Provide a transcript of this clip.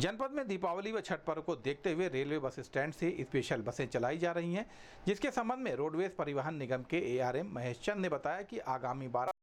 जनपद में दीपावली व छठ पर्व को देखते हुए रेलवे बस स्टैंड से स्पेशल बसें चलाई जा रही हैं जिसके संबंध में रोडवेज परिवहन निगम के एआरएम महेश चंद ने बताया कि आगामी बारह